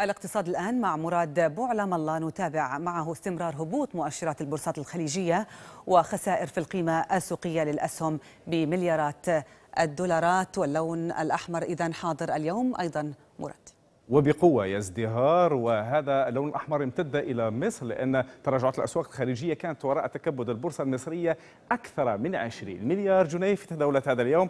الاقتصاد الآن مع مراد بوعلم الله نتابع معه استمرار هبوط مؤشرات البورصات الخليجية وخسائر في القيمة السوقية للأسهم بمليارات الدولارات واللون الأحمر إذا حاضر اليوم أيضا مراد وبقوة يا ازدهار وهذا اللون الأحمر امتد إلى مصر لأن تراجعات الأسواق الخارجية كانت وراء تكبد البورصة المصرية أكثر من 20 مليار جنيه في تداولات هذا اليوم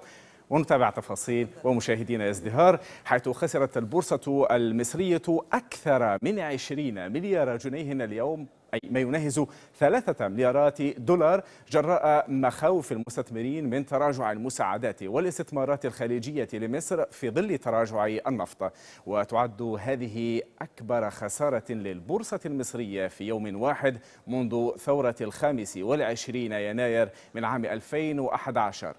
ونتابع تفاصيل ومشاهدينا ازدهار حيث خسرت البورصة المصرية أكثر من 20 مليار جنيه اليوم أي ما يناهز ثلاثة مليارات دولار جراء مخاوف المستثمرين من تراجع المساعدات والاستثمارات الخليجية لمصر في ظل تراجع النفط وتعد هذه أكبر خسارة للبورصة المصرية في يوم واحد منذ ثورة الخامس والعشرين يناير من عام 2011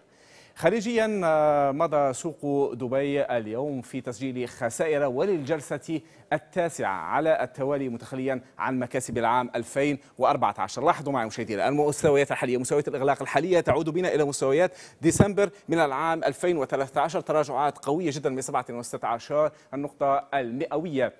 خارجيا آه، مضى سوق دبي اليوم في تسجيل خسائر وللجلسة التاسعة على التوالي متخليا عن مكاسب العام 2014 لاحظوا معي مشاهدينا المستويات الحالية مستويات الإغلاق الحالية تعود بنا إلى مستويات ديسمبر من العام 2013 تراجعات قوية جدا من 17 النقطة المئوية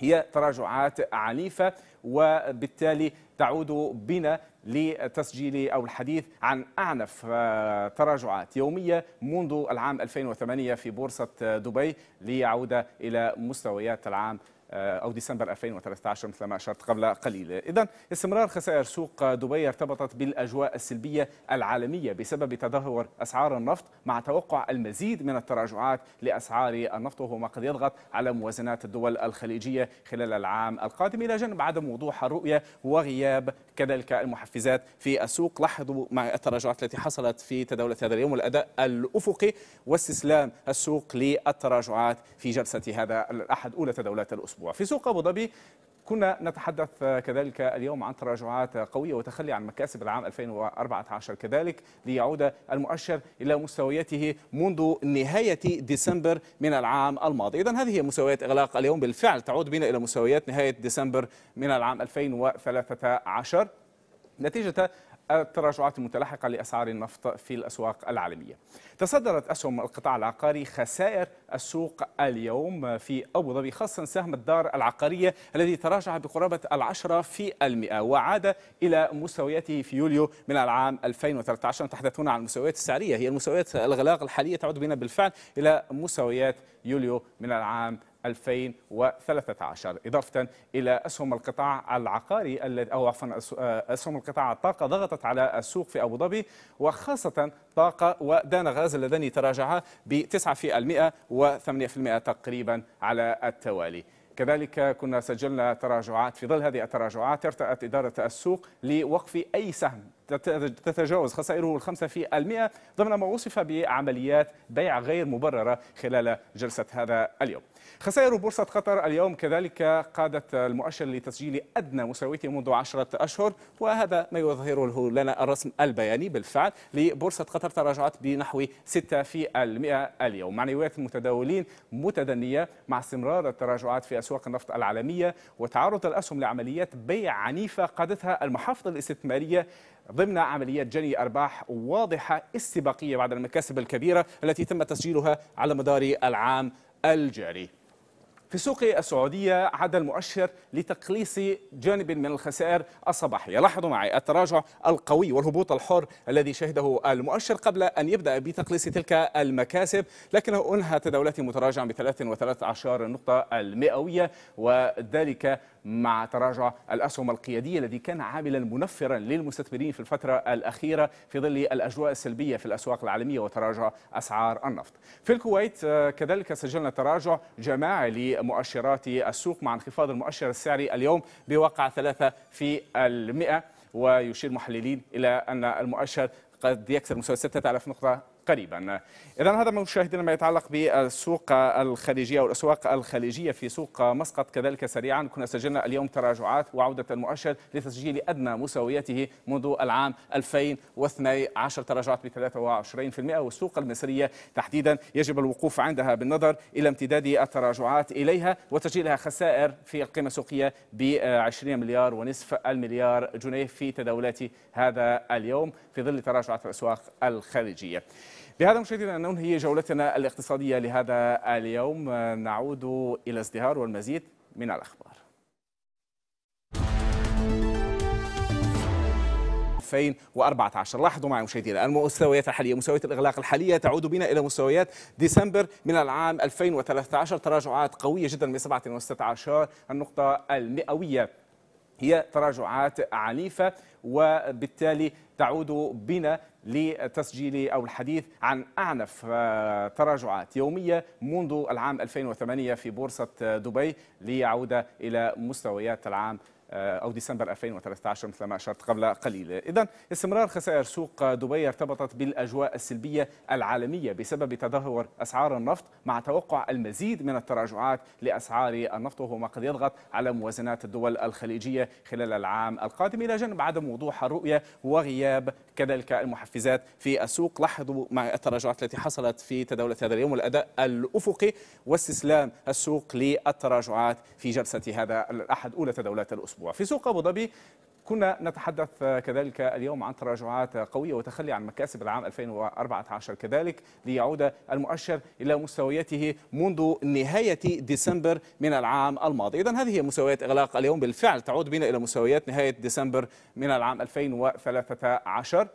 هي تراجعات عنيفة وبالتالي تعود بنا لتسجيل أو الحديث عن أعنف آه، تراجعات يومية منذ العام 2008 في بورصة دبي ليعود إلى مستويات العام آه، أو ديسمبر 2013 مثل ما أشرت قبل قليل إذا استمرار خسائر سوق دبي ارتبطت بالأجواء السلبية العالمية بسبب تدهور أسعار النفط مع توقع المزيد من التراجعات لأسعار النفط وهو ما قد يضغط على موازنات الدول الخليجية خلال العام القادم إلى جانب عدم وضوح الرؤية وغياب كذلك المحفزات في السوق لاحظوا مع التراجعات التي حصلت في تداولة هذا اليوم والأداء الأفقي واستسلام السوق للتراجعات في جلسة هذا الأحد أولى تداولات الأسبوع الأسبوع في سوق أبو ظبي كنا نتحدث كذلك اليوم عن تراجعات قوية وتخلي عن مكاسب العام 2014 كذلك ليعود المؤشر إلى مستوياته منذ نهاية ديسمبر من العام الماضي إذا هذه هي مستويات إغلاق اليوم بالفعل تعود بنا إلى مستويات نهاية ديسمبر من العام 2013 نتيجة التراجعات المتلاحقة لأسعار النفط في الأسواق العالمية تصدرت أسهم القطاع العقاري خسائر السوق اليوم في أبو ظبي خاصة سهم الدار العقارية الذي تراجع بقرابة العشرة في المئة وعاد إلى مستوياته في يوليو من العام 2013 نتحدث عن المستويات السعرية هي المستويات الغلاق الحالية تعود بنا بالفعل إلى مستويات يوليو من العام 2013 إضافة إلى أسهم القطاع العقاري أو عفوا آه، أسهم القطاع الطاقة ضغطت على السوق في أبو ظبي وخاصة طاقة ودان غاز اللذان تراجعا ب 9% و8% تقريبا على التوالي كذلك كنا سجلنا تراجعات في ظل هذه التراجعات ارتأت إدارة السوق لوقف أي سهم تتجاوز خسائره الخمسة في المئة ضمن ما وصف بعمليات بيع غير مبررة خلال جلسة هذا اليوم خسائر بورصة قطر اليوم كذلك قادت المؤشر لتسجيل أدنى مساوية منذ عشرة أشهر وهذا ما يظهره لنا الرسم البياني بالفعل لبورصة قطر تراجعت بنحو 6% اليوم معنويات المتداولين متدنية مع استمرار التراجعات في أسواق النفط العالمية وتعرض الأسهم لعمليات بيع عنيفة قادتها المحافظ الاستثمارية ضمن عمليات جني أرباح واضحة استباقية بعد المكاسب الكبيرة التي تم تسجيلها على مدار العام الجاري في سوق السعودية عاد المؤشر لتقليص جانب من الخسائر الصباحية لاحظوا معي التراجع القوي والهبوط الحر الذي شهده المؤشر قبل أن يبدأ بتقليص تلك المكاسب لكنه أنهى تداولاته متراجعا ب 13 نقطة المئوية وذلك مع تراجع الأسهم القيادية الذي كان عاملا منفرا للمستثمرين في الفترة الأخيرة في ظل الأجواء السلبية في الأسواق العالمية وتراجع أسعار النفط في الكويت آه، كذلك سجلنا تراجع جماعي مؤشرات السوق مع انخفاض المؤشر السعري اليوم بواقع ثلاثة في المئة ويشير محللين إلى أن المؤشر قد يكسر مستوى 6000 نقطة قريبا إذا هذا مشاهدينا ما يتعلق بالسوق الخليجية والاسواق الخليجية في سوق مسقط كذلك سريعا كنا سجلنا اليوم تراجعات وعودة المؤشر لتسجيل أدنى مساوياته منذ العام 2012 تراجعات ب 23% والسوق المصرية تحديدا يجب الوقوف عندها بالنظر إلى امتداد التراجعات إليها وتسجيلها خسائر في القيمة السوقية ب 20 مليار ونصف المليار جنيه في تداولات هذا اليوم في ظل تراجعات الأسواق الخليجية بهذا مشاهدينا ننهي جولتنا الاقتصادية لهذا اليوم نعود إلى ازدهار والمزيد من الأخبار 2014 لاحظوا معي مشاهدينا المستويات الحالية مستويات الإغلاق الحالية تعود بنا إلى مستويات ديسمبر من العام 2013 تراجعات قوية جدا من 17 النقطة المئوية هي تراجعات عنيفة وبالتالي تعود بنا لتسجيل أو الحديث عن أعنف آه، تراجعات يومية منذ العام 2008 في بورصة دبي ليعود إلى مستويات العام آه، أو ديسمبر 2013 مثل ما أشرت قبل قليل إذا استمرار خسائر سوق دبي ارتبطت بالأجواء السلبية العالمية بسبب تدهور أسعار النفط مع توقع المزيد من التراجعات لأسعار النفط وهو ما قد يضغط على موازنات الدول الخليجية خلال العام القادم إلى جانب عدم وضوح الرؤية وغياب كذلك المحفزات في السوق لاحظوا مع التراجعات التي حصلت في تداولة هذا اليوم الأداء الأفقي واستسلام السوق للتراجعات في جلسة هذا الأحد أولى تداولات الأسبوع وفي سوق أبو ظبي كنا نتحدث كذلك اليوم عن تراجعات قوية وتخلي عن مكاسب العام 2014 كذلك ليعود المؤشر إلى مستوياته منذ نهاية ديسمبر من العام الماضي إذا هذه هي مستويات إغلاق اليوم بالفعل تعود بنا إلى مستويات نهاية ديسمبر من العام 2013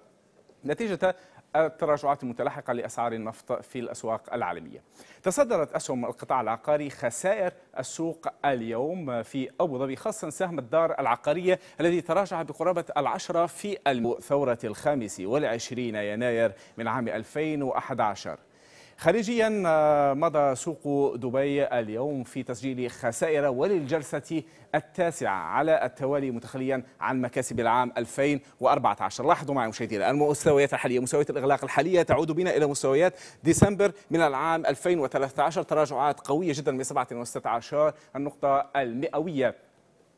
نتيجة التراجعات المتلاحقة لأسعار النفط في الأسواق العالمية تصدرت أسهم القطاع العقاري خسائر السوق اليوم في أبو ظبي خاصة سهم الدار العقارية الذي تراجع بقرابة العشرة في ثورة الخامس والعشرين يناير من عام 2011 خارجيا آه، مضى سوق دبي اليوم في تسجيل خسائر وللجلسة التاسعة على التوالي متخليا عن مكاسب العام 2014 لاحظوا معي مشاهدينا المستويات الحالية مستويات الإغلاق الحالية تعود بنا إلى مستويات ديسمبر من العام 2013 تراجعات قوية جدا من 17 النقطة المئوية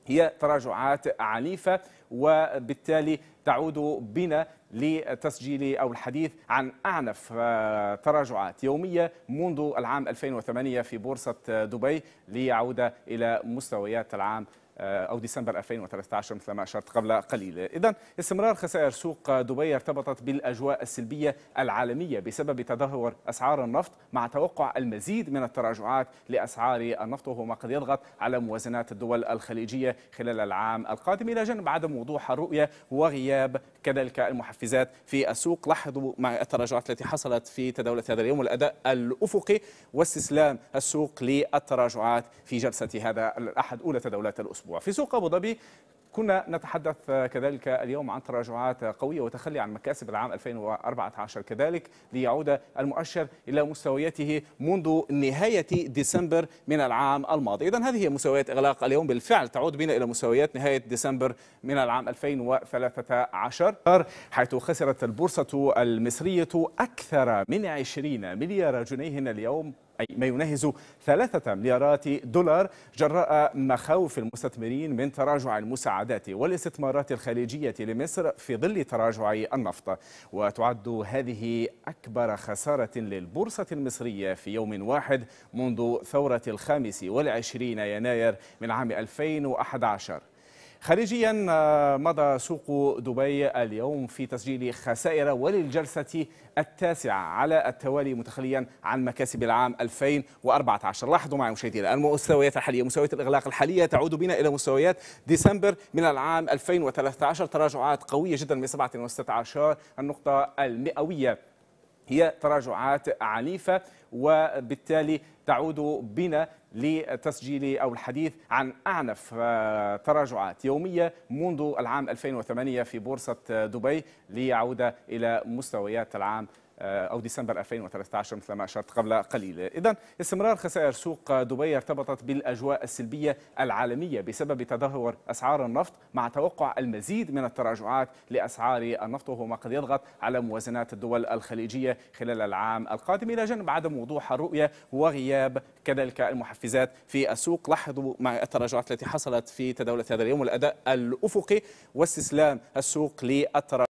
هي تراجعات عنيفة وبالتالي تعود بنا لتسجيل أو الحديث عن أعنف آه، تراجعات يومية منذ العام 2008 في بورصة دبي ليعود إلى مستويات العام آه، أو ديسمبر 2013 مثل ما أشرت قبل قليل إذا استمرار خسائر سوق دبي ارتبطت بالأجواء السلبية العالمية بسبب تدهور أسعار النفط مع توقع المزيد من التراجعات لأسعار النفط وهو ما قد يضغط على موازنات الدول الخليجية خلال العام القادم إلى جانب عدم وضوح الرؤية وغياب كذلك المحفزات في السوق لاحظوا مع التراجعات التي حصلت في تداولة هذا اليوم الأداء الأفقي واستسلام السوق للتراجعات في جلسة هذا الأحد أولى تداولات الأسبوع وفي سوق أبو ظبي كنا نتحدث كذلك اليوم عن تراجعات قوية وتخلي عن مكاسب العام 2014 كذلك ليعود المؤشر إلى مستوياته منذ نهاية ديسمبر من العام الماضي إذا هذه هي مستويات إغلاق اليوم بالفعل تعود بنا إلى مستويات نهاية ديسمبر من العام 2013 حيث خسرت البورصة المصرية أكثر من 20 مليار جنيه اليوم أي ما يناهز ثلاثة مليارات دولار جراء مخاوف المستثمرين من تراجع المساعدات والاستثمارات الخليجية لمصر في ظل تراجع النفط وتعد هذه أكبر خسارة للبورصة المصرية في يوم واحد منذ ثورة الخامس والعشرين يناير من عام 2011 خارجيا آه، مضى سوق دبي اليوم في تسجيل خسائر وللجلسة التاسعة على التوالي متخليا عن مكاسب العام 2014 لاحظوا معي مشاهدينا المستويات الحالية مستويات الإغلاق الحالية تعود بنا إلى مستويات ديسمبر من العام 2013 تراجعات قوية جدا من 17 النقطة المئوية هي تراجعات عنيفة وبالتالي تعود بنا لتسجيل أو الحديث عن أعنف آه، تراجعات يومية منذ العام 2008 في بورصة دبي ليعود إلى مستويات العام آه، أو ديسمبر 2013 مثل ما أشرت قبل قليل إذا استمرار خسائر سوق دبي ارتبطت بالأجواء السلبية العالمية بسبب تدهور أسعار النفط مع توقع المزيد من التراجعات لأسعار النفط وهو ما قد يضغط على موازنات الدول الخليجية خلال العام القادم إلى جانب عدم وضوح الرؤية وغياب كذلك المحفزات في السوق لاحظوا مع التراجعات التي حصلت في تداولات هذا اليوم والأداء الأفقي واستسلام السوق للتراجعات